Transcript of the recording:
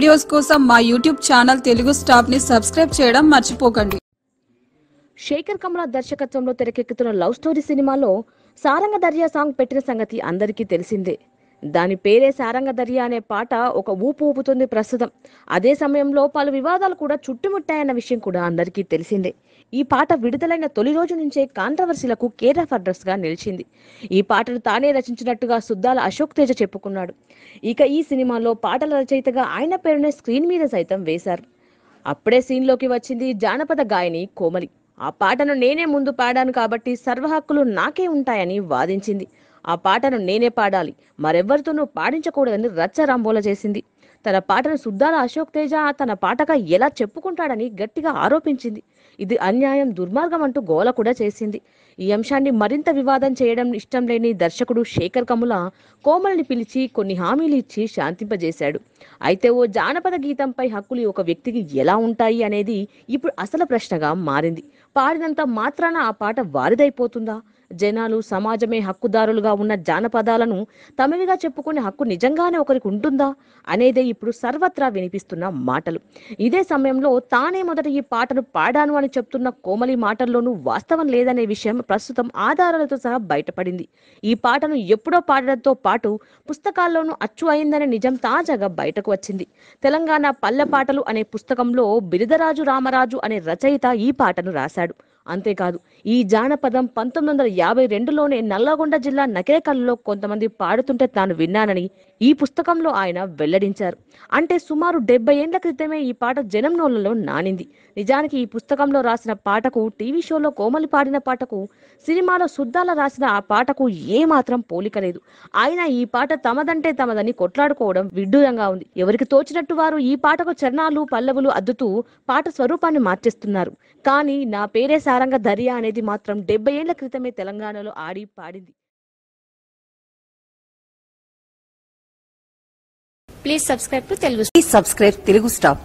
videos కోసం మా YouTube channel Telugu stop ని సబ్స్క్రైబ్ చేయడం మర్చిపోకండి శేఖర్ కమల దర్శకత్వంలో తెరకెక్కుతున్న లవ్ స్టోరీ సినిమాలో సారంగ దర్యా సాంగ్ పెట్టిన సంగతి అందరికీ తెలిసిందే దాని పేరే సారంగ దర్యా అనే పాట ఒక ఊపు ఊపుతుంది ప్రస్తుతం అదే సమయంలో పలు వివాదాలు కూడా చుట్టుముట్టాయన్న విషయం కూడా అందరికీ తెలిసిందే ఈ పాట విడుదలైన తొలి రోజు నుంచే కాంట్రవర్సీలకు కేర్ ఆఫ్ అడ్రస్ గా నిలిచింది ఈ పాటను తానే రచించినట్టుగా సుద్దాల అశోక్ తేజ చెప్పుకున్నాడు ఇక ఈ సినిమాలో పాటల రచయితగా ఆయన పేరునే స్క్రీన్ మీద సైతం వేశారు అప్పుడే సీన్లోకి వచ్చింది జానపద గాయని కోమలి ఆ పాటను నేనే ముందు పాడాను కాబట్టి సర్వహక్కులు నాకే ఉంటాయని వాదించింది ఆ పాటను నేనే పాడాలి మరెవ్వరితోనూ పాడించకూడదని రచ్చ రాంబోల చేసింది తన పాటను సుద్దాల అశోక్ తేజ తన పాటగా ఎలా చెప్పుకుంటాడని గట్టిగా ఆరోపించింది ఇది అన్యాయం దుర్మార్గం అంటూ గోల కూడా చేసింది ఈ అంశాన్ని మరింత వివాదం చేయడం ఇష్టం లేని దర్శకుడు శేఖర్ కముల కోమల్ని పిలిచి కొన్ని హామీలు ఇచ్చి శాంతింపజేశాడు అయితే ఓ జానపద గీతంపై హక్కులు ఒక వ్యక్తికి ఎలా ఉంటాయి అనేది ఇప్పుడు అసలు ప్రశ్నగా మారింది పాడినంత మాత్రాన ఆ పాట వారిదైపోతుందా జనాలు సమాజమే హక్కుదారులుగా ఉన్న జానపదాలను తమవిగా చెప్పుకునే హక్కు నిజంగానే ఒకరికి ఉంటుందా అనేదే ఇప్పుడు సర్వత్రా వినిపిస్తున్న మాటలు ఇదే సమయంలో తానే మొదట ఈ పాటను పాడాను అని చెప్తున్న కోమలి మాటల్లోనూ వాస్తవం లేదనే విషయం ప్రస్తుతం ఆధారాలతో సహా బయటపడింది ఈ పాటను ఎప్పుడో పాడడంతో పాటు పుస్తకాల్లోనూ అచ్చు అయిందనే నిజం తాజాగా బయటకు వచ్చింది తెలంగాణ పల్లె పాటలు అనే పుస్తకంలో బిరిదరాజు రామరాజు అనే రచయిత ఈ పాటను రాశాడు అంతేకాదు ఈ జానపదం పంతొమ్మిది వందల యాభై రెండులోనే నల్లగొండ జిల్లా నకిరేకల్లో కొంతమంది పాడుతుంటే తాను విన్నానని ఈ పుస్తకంలో ఆయన వెల్లడించారు అంటే సుమారు డెబ్బై ఏండ్ల క్రితమే ఈ పాట జనం నోళ్లలో నానింది నిజానికి ఈ పుస్తకంలో రాసిన పాటకు టీవీ షోలో కోమలి పాడిన పాటకు సినిమాలో సుద్దాల రాసిన ఆ పాటకు ఏమాత్రం పోలిక లేదు ఆయన ఈ పాట తమదంటే తమదని కొట్లాడుకోవడం విడ్డూరంగా ఉంది ఎవరికి తోచినట్టు వారు ఈ పాటకు చరణాలు పల్లవులు అద్దుతూ పాట స్వరూపాన్ని మార్చేస్తున్నారు కానీ నా పేరే సారంగ దర్యా అనే అనేది మాత్రం డెబ్బై ఏళ్ల క్రితమే తెలంగాణలో ఆడి పాడింది please subscribe to Telugu please subscribe Telugu stop